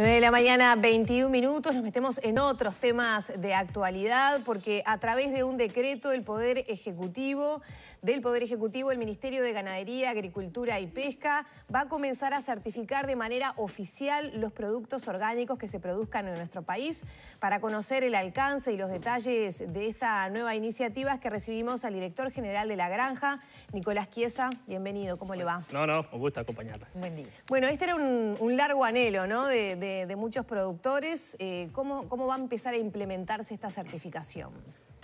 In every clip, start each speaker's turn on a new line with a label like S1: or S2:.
S1: 9 de la mañana, 21 minutos. Nos metemos en otros temas de actualidad porque a través de un decreto del Poder Ejecutivo, del Poder Ejecutivo, el Ministerio de Ganadería, Agricultura y Pesca va a comenzar a certificar de manera oficial los productos orgánicos que se produzcan en nuestro país. Para conocer el alcance y los detalles de esta nueva iniciativa es que recibimos al director general de la granja, Nicolás Chiesa. Bienvenido, ¿cómo le va?
S2: No, no, me gusta acompañarla. Buen
S1: día. Bueno, este era un, largo anhelo, ¿no? de de, muchos productores. Eh, ¿cómo, ¿Cómo va a empezar a implementarse esta certificación?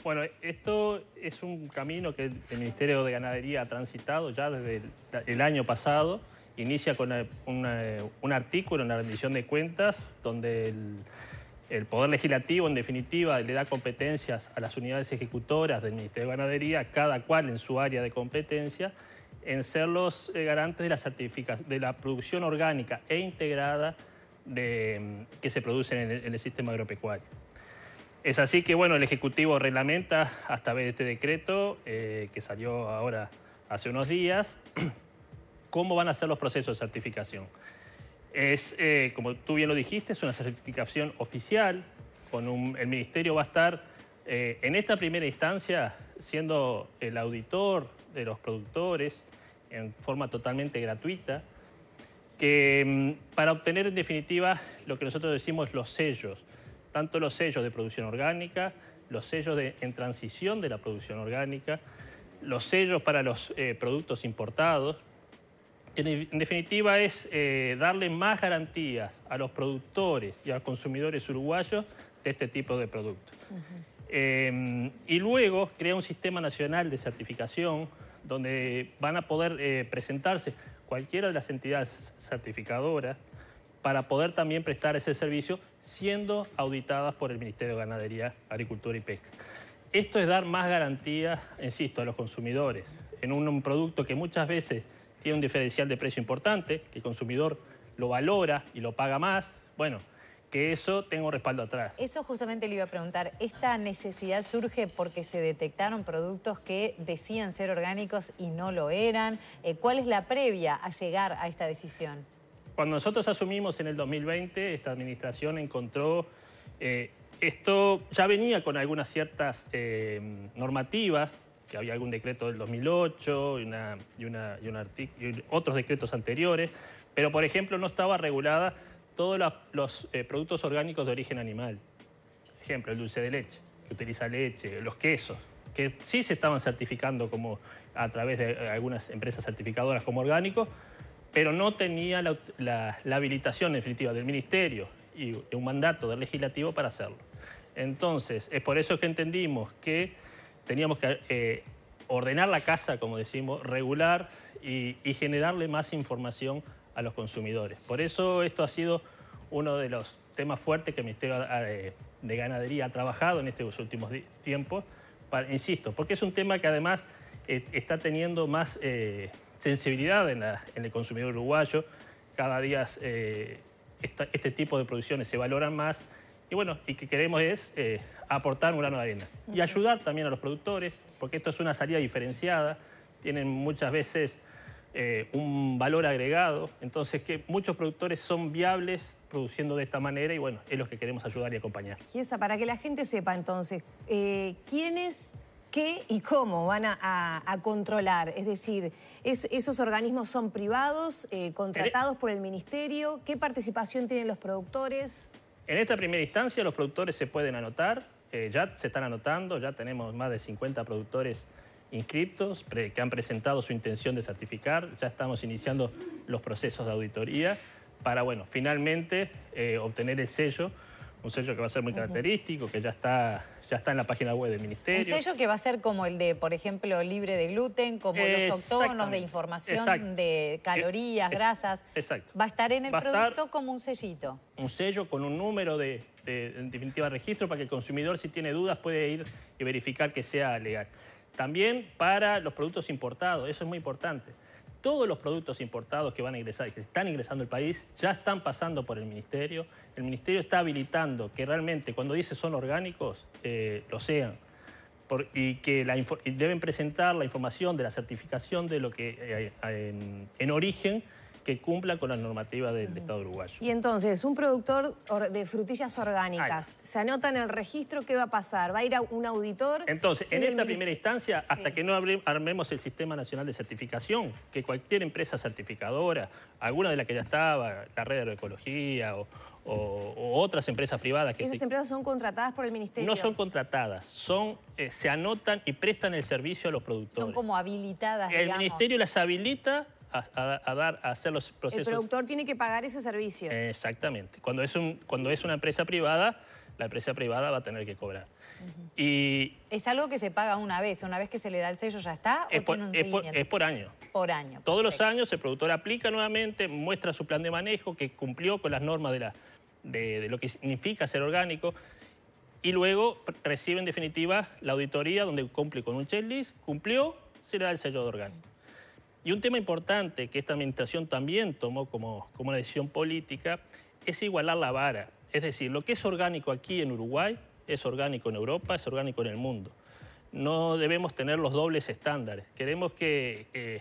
S2: Bueno, esto es un camino que el Ministerio de Ganadería ha transitado ya desde el, año pasado. Inicia con un artículo en la rendición de cuentas donde el, Poder Legislativo, en definitiva, le da competencias a las unidades ejecutoras del Ministerio de Ganadería, cada cual en su área de competencia, en ser los eh, garantes de la, certifica de la producción orgánica e integrada de, que se producen en el, sistema agropecuario. Es así que, bueno, el Ejecutivo reglamenta a través de este decreto eh, que salió ahora hace unos días cómo van a ser los procesos de certificación. Es, eh, como tú bien lo dijiste, es una certificación oficial. Con el Ministerio va a estar, eh, en esta primera instancia, siendo el auditor de los productores en forma totalmente gratuita que mm, para obtener en definitiva lo que nosotros decimos los sellos, tanto los sellos de producción orgánica, los sellos de, en transición de la producción orgánica, los sellos para los eh, productos importados, que en definitiva es eh, darle más garantías a los productores y a los consumidores uruguayos de este tipo de productos. Em, y luego crea un sistema nacional de certificación donde van a poder eh, presentarse cualquiera de las entidades certificadoras para poder también prestar ese servicio siendo auditadas por el Ministerio de Ganadería, Agricultura y Pesca. Esto es dar más garantías, insisto, a los consumidores en un, producto que muchas veces tiene un diferencial de precio importante, que el consumidor lo valora y lo paga más. Bueno, eso tengo respaldo atrás.
S3: Eso justamente le iba a preguntar. ¿Esta necesidad surge porque se detectaron productos que decían ser orgánicos y no lo eran? Eh, ¿Cuál es la previa a llegar a esta decisión?
S2: Cuando nosotros asumimos en el 2020, esta administración encontró... Eh, esto ya venía con algunas ciertas eh, normativas, que había algún decreto del 2008 una, y, y otros decretos anteriores, pero por ejemplo no estaba regulada todos los, eh, productos orgánicos de origen animal. Por ejemplo, el dulce de leche, que utiliza leche, los quesos, que sí se estaban certificando como a través de eh, algunas empresas certificadoras como orgánicos, pero no tenía la, habilitación definitiva del ministerio y un mandato del legislativo para hacerlo. Entonces, es por eso que entendimos que teníamos que eh, ordenar la casa, como decimos, regular y generarle más información a los consumidores. Por eso esto ha sido uno de los temas fuertes que el Ministerio eh, de Ganadería ha trabajado en estos últimos tiempos, insisto, porque es un tema que además eh, está teniendo más eh, sensibilidad en, el consumidor uruguayo, cada día este tipo de producciones se valoran más y bueno, y que queremos es aportar un grano de arena y ayudar también a los productores, porque esto es una salida diferenciada, tienen muchas veces eh, un valor agregado. Entonces, que muchos productores son viables produciendo de esta manera y bueno, es los que queremos ayudar y acompañar.
S1: Kiesa, para que la gente sepa entonces, eh, ¿quiénes, qué y cómo van a, controlar? Es decir, ¿esos organismos son privados, eh, contratados por el Ministerio? ¿Qué participación tienen los productores?
S2: En esta primera instancia los productores se pueden anotar, ya se están anotando, ya tenemos más de 50 productores inscriptos que han presentado su intención de certificar. Ya estamos iniciando los procesos de auditoría para, bueno, finalmente eh, obtener el sello, un sello que va a ser muy característico, que ya está ya está en la página web del ministerio. Un
S3: sello que va a ser como el de, por ejemplo, libre de gluten, como los octógonos de información de eh, calorías, grasas. Exacto. Va a estar en el producto como un sellito.
S2: Un sello con un número de, de, definitiva, registro para que el consumidor, si tiene dudas, puede ir y verificar que sea legal. También para los productos importados, eso es muy importante. Todos los productos importados que van a ingresar, y que están ingresando al país, ya están pasando por el Ministerio. El Ministerio está habilitando que realmente cuando dice son orgánicos, eh, lo sean. y que la, deben presentar la información de la certificación de lo que eh, en, en origen que cumpla con la normativa del Estado uruguayo.
S1: Y entonces, un productor de frutillas orgánicas, ¿se anota en el registro qué va a pasar? ¿Va a ir a un auditor? Entonces, en esta primera
S2: instancia, hasta que no armemos el Sistema Nacional de Certificación, que cualquier empresa certificadora, alguna de las que ya estaba, la red de ecología o, otras empresas privadas. Que ¿Esas empresas
S1: son contratadas por el Ministerio? No son
S2: contratadas, son, eh, se anotan y prestan el servicio a los productores. Son
S1: como habilitadas, El Ministerio
S2: las habilita a, dar, hacer los procesos. El productor
S1: tiene que pagar ese servicio.
S2: Exactamente. Cuando es, cuando es una empresa privada, la empresa privada va a tener que cobrar. y
S3: ¿Es algo que se paga una vez? ¿Una vez que se le da el sello ya está? Es, o
S2: por, año. Por año. Todos los años el productor aplica nuevamente, muestra su plan de manejo que cumplió con las normas de, de lo que significa ser orgánico y luego recibe en definitiva la auditoría donde cumple con un checklist, cumplió, se le da el sello de orgánico. Y un tema importante que esta administración también tomó como, como una decisión política es igualar la vara. Es decir, lo que es orgánico aquí en Uruguay es orgánico en Europa, es orgánico en el mundo. No debemos tener los dobles estándares. Queremos que eh,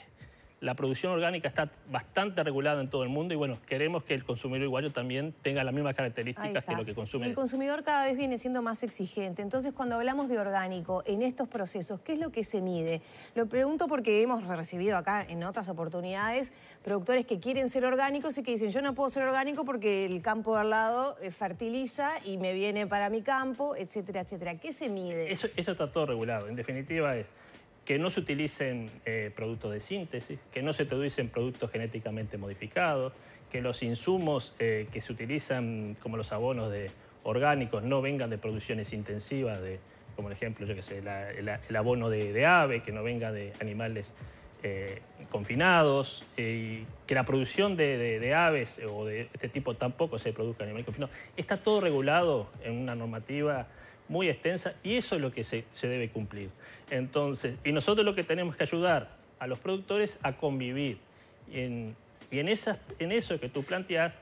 S2: la producción orgánica está bastante regulada en todo el mundo y bueno, queremos que el consumidor uruguayo también tenga las mismas características que lo que consume. el
S1: consumidor cada vez viene siendo más exigente. Entonces, cuando hablamos de orgánico en estos procesos, ¿qué es lo que se mide? Lo pregunto porque hemos recibido acá en otras oportunidades productores que quieren ser orgánicos y que dicen, yo no puedo ser orgánico porque el campo de al lado eh, fertiliza y me viene para mi campo, etcétera, etcétera. ¿Qué se mide?
S2: eso está todo regulado. En definitiva es que no se utilicen eh, productos de síntesis, que no se producen productos genéticamente modificados, que los insumos eh, que se utilizan como los abonos de orgánicos no vengan de producciones intensivas, de, como el ejemplo, yo que sé, el abono de, ave, que no venga de animales eh, confinados, que la producción de, de, aves o de este tipo tampoco se produzca en animales confinados. Está todo regulado en una normativa muy extensa y eso es lo que se, debe cumplir. Entonces, y nosotros lo que tenemos que ayudar a los productores a convivir. Y en, en, eso que tú planteas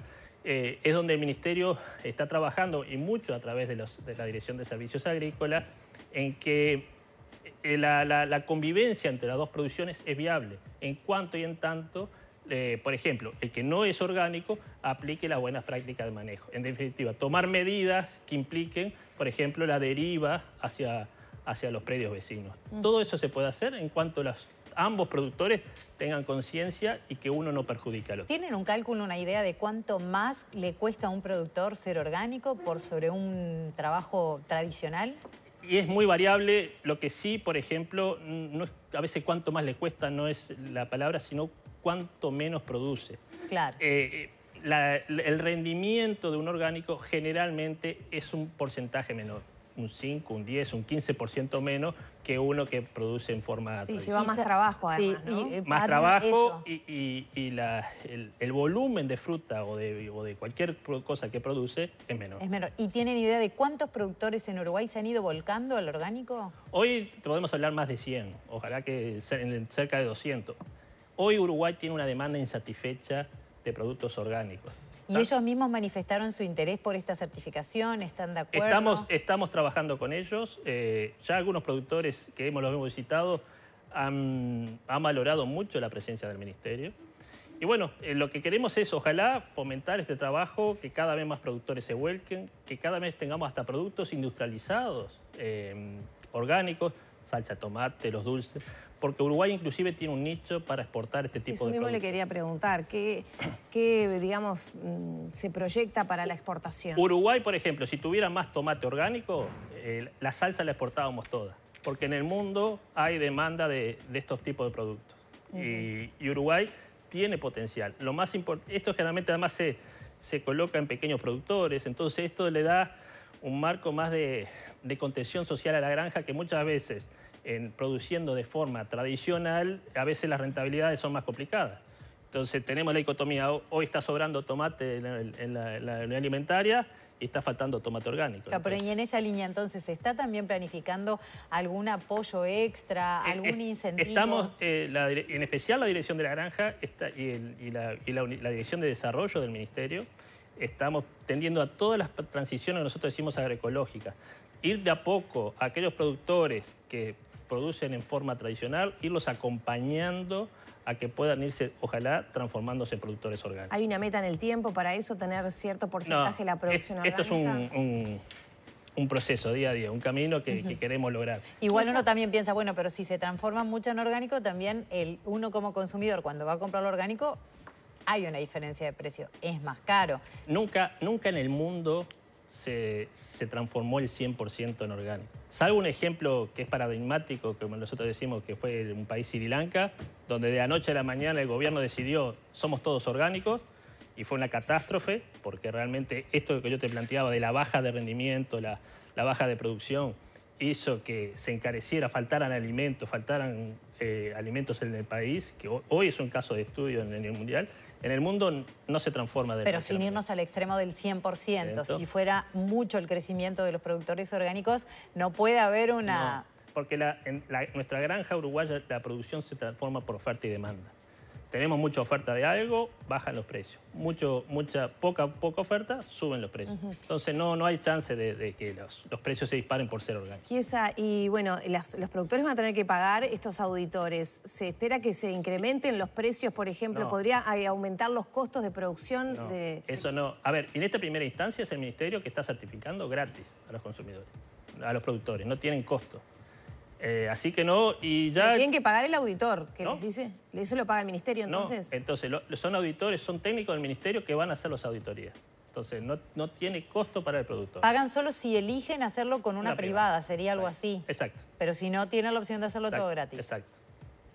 S2: eh, es donde el Ministerio está trabajando y mucho a través de, la Dirección de Servicios Agrícolas en que eh, la convivencia entre las dos producciones es viable en cuanto y en tanto eh, por ejemplo, el que no es orgánico aplique las buenas prácticas de manejo. En definitiva, tomar medidas que impliquen, por ejemplo, la deriva hacia, hacia los predios vecinos. Mm. Todo eso se puede hacer en cuanto ambos productores tengan conciencia y que uno no perjudica al otro.
S3: ¿Tienen un cálculo, una idea de cuánto más le cuesta a un productor ser orgánico por sobre un trabajo tradicional?
S2: y es muy variable. Lo que sí, por ejemplo, a veces cuánto más le cuesta no es la palabra, sino cuánto menos produce. Claro. Eh, eh, el rendimiento de un orgánico generalmente es un porcentaje menor un 5, un 10, un 15% menos que uno que produce en forma... Sí, lleva
S1: más trabajo además, Más trabajo
S2: y, el, volumen de fruta o de, cualquier cosa que produce es menor.
S1: Es menor. ¿Y
S3: tienen idea de cuántos productores en Uruguay se han ido volcando al orgánico?
S2: Hoy podemos hablar más de 100, ojalá que cerca de 200. Hoy Uruguay tiene una demanda insatisfecha de productos orgánicos.
S3: ¿Y ellos mismos manifestaron su interés por esta certificación? ¿Están de acuerdo?
S2: Estamos, trabajando con ellos. Eh, ya algunos productores que hemos, hemos visitado han, valorado mucho la presencia del Ministerio. Y bueno, eh, lo que queremos es, ojalá, fomentar este trabajo, que cada vez más productores se vuelquen, que cada vez tengamos hasta productos industrializados, eh, orgánicos, salsa tomate, los dulces, porque Uruguay inclusive tiene un nicho para exportar este tipo de Eso de mismo le quería
S1: preguntar, ¿qué, digamos, mm, se proyecta para la exportación?
S2: Uruguay, por ejemplo, si tuviera más tomate orgánico, la salsa la exportábamos toda, porque en el mundo hay demanda de, estos tipos de productos. y, Uruguay tiene potencial. Lo más esto generalmente además se, coloca en pequeños productores, entonces esto le da un marco más de contención social a la granja que muchas veces produciendo de forma tradicional, a veces las rentabilidades son más complicadas. Entonces tenemos la dicotomía, hoy está sobrando tomate en, la, unidad alimentaria y está faltando tomate orgánico. pero en
S3: esa línea entonces, está también planificando algún apoyo extra, eh, algún incentivo? Estamos,
S2: eh, en especial la dirección de la granja y, la, y la dirección de desarrollo del ministerio, estamos tendiendo a todas las transiciones nosotros decimos agroecológicas. Ir de a poco a aquellos productores que producen en forma tradicional, irlos acompañando a que puedan irse, ojalá, transformándose en productores orgánicos.
S1: ¿Hay una meta en el tiempo para eso, tener cierto porcentaje de la producción orgánica? Esto es
S2: un, proceso día a día, un camino que, queremos lograr.
S1: Igual uno también piensa, bueno, pero
S3: si se transforma mucho en orgánico, también el, uno como consumidor cuando va a comprar lo orgánico, hay una diferencia de precio, es más
S2: caro. Nunca, nunca en el mundo se, transformó el 100% en orgánico. Salvo un ejemplo que es paradigmático, como nosotros decimos que fue un país Sri Lanka, donde de anoche a la mañana el gobierno decidió somos todos orgánicos y fue una catástrofe, porque realmente esto que yo te planteaba de la baja de rendimiento, la baja de producción, hizo que se encareciera, faltaran alimentos, faltaran eh, alimentos en el país, que hoy es un caso de estudio en el mundial, en el mundo no se transforma de Pero sin
S3: irnos al extremo del 100%, si fuera mucho el crecimiento de los productores orgánicos, no puede haber una...
S2: porque en nuestra granja uruguaya, la producción se transforma por oferta y demanda tenemos mucha oferta de algo, bajan los precios. Mucho, mucha, poca, poca oferta, suben los precios. Entonces no, no hay chance de, que los, precios se disparen por ser orgánicos.
S1: y bueno, los productores van a tener que pagar estos auditores. ¿Se espera que se incrementen los precios, por ejemplo? ¿Podría eh, aumentar los costos de producción? de...
S2: Eso no. A ver, en esta primera instancia es el Ministerio que está certificando gratis a los consumidores, a los productores. No tienen costo. Eh, así que no, y ya... tienen que
S1: pagar el auditor, que les
S2: dice. Eso lo paga el ministerio, entonces. No, entonces, son auditores, son técnicos del ministerio que van a hacer las auditorías. Entonces, no, no tiene costo para el productor. Pagan
S3: solo si eligen hacerlo con una, privada, sería algo así. Exacto. Pero si no, tienen la opción de hacerlo
S2: todo gratis. Exacto.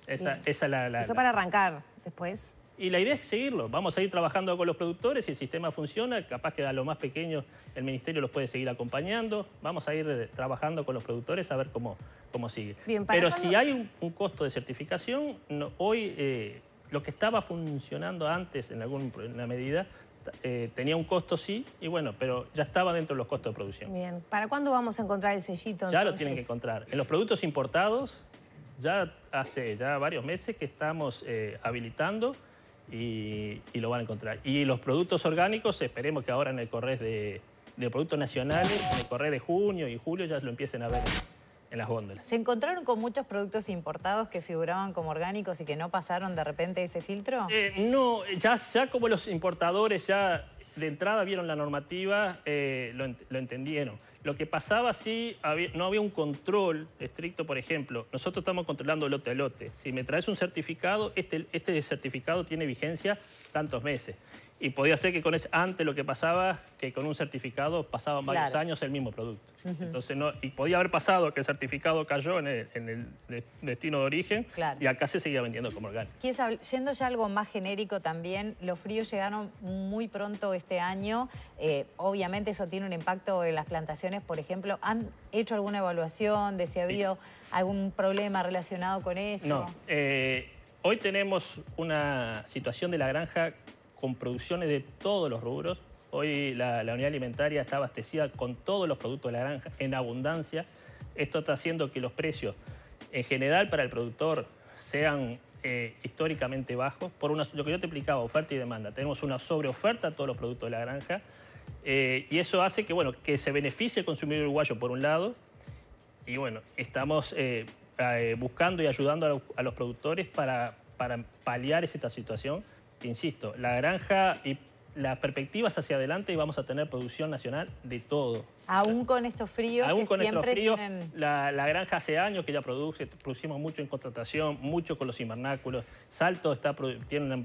S2: Esa, esa la, Eso para
S1: arrancar después.
S2: Y la idea es seguirlo. Vamos a ir trabajando con los productores. Si el sistema funciona, capaz que a lo más pequeño el ministerio los puede seguir acompañando. Vamos a ir eh, trabajando con los productores a ver cómo, cómo sigue. Pero si hay un, costo de certificación, hoy eh, lo que estaba funcionando antes en alguna medida eh, tenía un costo, sí, y bueno, pero ya estaba dentro de los costos de producción.
S1: Bien. ¿Para cuándo vamos a encontrar el sellito? Ya lo tienen que
S2: encontrar. En los productos importados, ya hace ya varios meses que estamos habilitando y, lo van a encontrar. Y los productos orgánicos, esperemos que ahora en el correr de, productos nacionales, en el correr de junio y julio ya lo empiecen a ver en las góndolas.
S3: ¿Se encontraron con muchos productos importados que figuraban como orgánicos y que no pasaron de repente ese filtro?
S2: Eh, no, ya, ya como los importadores ya de entrada vieron la normativa, eh, lo, entendieron. Lo que pasaba si no había un control estricto, por ejemplo, nosotros estamos controlando lote a lote. Si me traes un certificado, este, este certificado tiene vigencia tantos meses. Y podía ser que con antes lo que pasaba, que con un certificado pasaban varios años el mismo producto. Entonces no, y podía haber pasado que el certificado cayó en el, destino de origen y acá se seguía vendiendo como orgánico.
S3: Yendo ya algo más genérico también, los fríos llegaron muy pronto este año. Eh, obviamente eso tiene un impacto en las plantaciones, por ejemplo. ¿Han hecho alguna evaluación de si ha habido algún problema relacionado con eso? No.
S2: Eh, hoy tenemos una situación de la granja con producciones de todos los rubros. Hoy la, unidad alimentaria está abastecida con todos los productos de la granja en abundancia. Esto está haciendo que los precios en general para el productor sean eh, históricamente bajos. Por lo que yo te explicaba, oferta y demanda. Tenemos una sobreoferta a todos los productos de la granja. Eh, y eso hace que, bueno, que se beneficie el consumidor uruguayo por un lado. Y bueno, estamos eh, buscando y ayudando a, los productores para, para paliar esta situación insisto, la granja y las perspectivas hacia adelante y vamos a tener producción nacional de todo.
S3: Aún con estos fríos. que siempre
S2: La, granja hace años que ya produce, producimos mucho en contratación, mucho con los invernáculos. Salto está, tiene,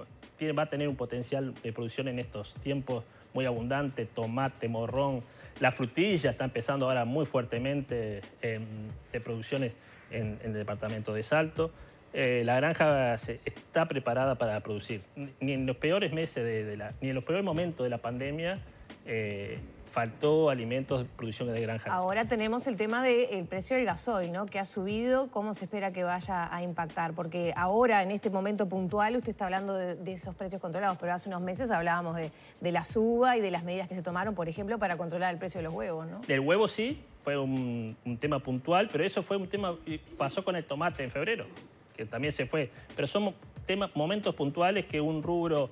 S2: va a tener un potencial de producción en estos tiempos muy abundante, tomate, morrón. La frutilla está empezando ahora muy fuertemente em, de producciones en el departamento de Salto. Eh, la granja está preparada para producir. Ni en los peores meses, de, la, ni en los peores momentos de la pandemia, eh, faltó alimentos de producción de granja.
S1: Ahora tenemos el tema del precio del gasoil, ¿no? Que ha subido, ¿cómo se espera que vaya a impactar? Porque ahora, en este momento puntual, usted está hablando de, esos precios controlados, pero hace unos meses hablábamos de, la suba y de las medidas que se tomaron, por ejemplo, para controlar el precio de los huevos, ¿no?
S2: Del huevo sí, fue un tema puntual, pero eso fue un tema, pasó con el tomate en febrero que también se fue. Pero son temas, momentos puntuales que un rubro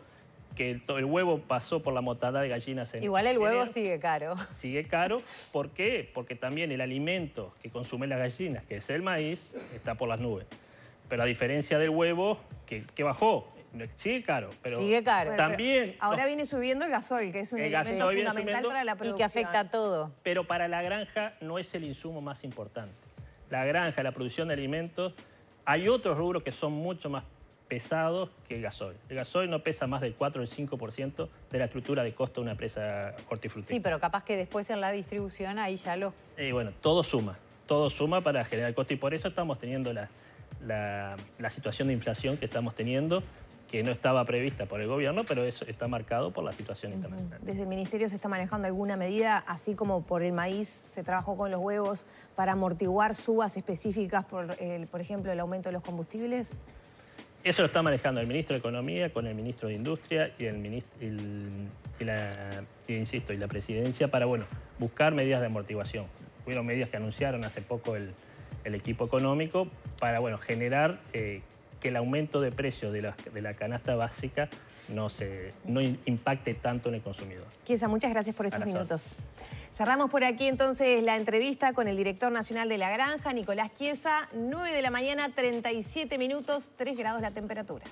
S2: que el, huevo pasó por la motada de gallinas en Igual el huevo
S3: sigue caro.
S2: Sigue caro. ¿Por qué? Porque también el alimento que consumen las gallinas, que es el maíz, está por las nubes. Pero a diferencia del huevo, que, bajó, sigue caro. Pero sigue caro. También, ahora
S1: viene subiendo el gasol, que es un elemento fundamental para la producción. Y que afecta a todo.
S2: Pero para la granja no es el insumo más importante. La granja, la producción de alimentos hay otros rubros que son mucho más pesados que el gasoil. El gasoil no pesa más del 4 o el 5% de la estructura de costo de una empresa hortifrutícola. Sí, pero
S3: capaz que después en la distribución ahí ya lo...
S2: Eh, bueno, todo suma, todo suma para generar costo y por eso estamos teniendo la situación de inflación que estamos teniendo que no estaba prevista por el gobierno, pero eso está marcado por la situación internacional.
S1: Desde el Ministerio se está manejando alguna medida, así como por el maíz se trabajó con los huevos para amortiguar subas específicas por, el, por ejemplo, el
S2: aumento de los combustibles. Eso lo está manejando el ministro de Economía con el ministro de Industria y el ministro la, insisto, y la presidencia para bueno, buscar medidas de amortiguación. Fueron medidas que anunciaron hace poco el, equipo económico para bueno, generar eh, que el aumento de precios de la, canasta básica no, se, impacte tanto en el consumidor.
S1: Kiesa, muchas gracias por estos minutos. Cerramos por aquí entonces la entrevista con el director nacional de La Granja, Nicolás Kiesa, 9 de la mañana, 37 minutos, 3 grados la temperatura.